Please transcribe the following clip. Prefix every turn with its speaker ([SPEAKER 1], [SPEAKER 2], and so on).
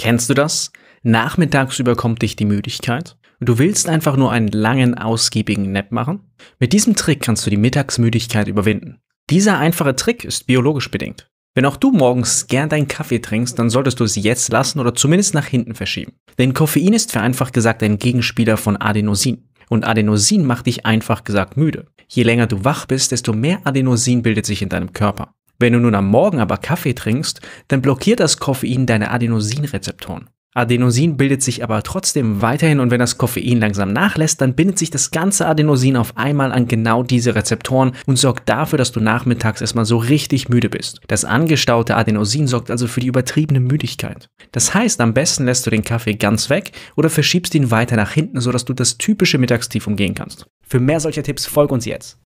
[SPEAKER 1] Kennst du das? Nachmittags überkommt dich die Müdigkeit. Du willst einfach nur einen langen, ausgiebigen Nap machen? Mit diesem Trick kannst du die Mittagsmüdigkeit überwinden. Dieser einfache Trick ist biologisch bedingt. Wenn auch du morgens gern deinen Kaffee trinkst, dann solltest du es jetzt lassen oder zumindest nach hinten verschieben. Denn Koffein ist vereinfacht gesagt ein Gegenspieler von Adenosin. Und Adenosin macht dich einfach gesagt müde. Je länger du wach bist, desto mehr Adenosin bildet sich in deinem Körper. Wenn du nun am Morgen aber Kaffee trinkst, dann blockiert das Koffein deine Adenosinrezeptoren. Adenosin bildet sich aber trotzdem weiterhin und wenn das Koffein langsam nachlässt, dann bindet sich das ganze Adenosin auf einmal an genau diese Rezeptoren und sorgt dafür, dass du nachmittags erstmal so richtig müde bist. Das angestaute Adenosin sorgt also für die übertriebene Müdigkeit. Das heißt, am besten lässt du den Kaffee ganz weg oder verschiebst ihn weiter nach hinten, sodass du das typische Mittagstief umgehen kannst. Für mehr solcher Tipps folg uns jetzt.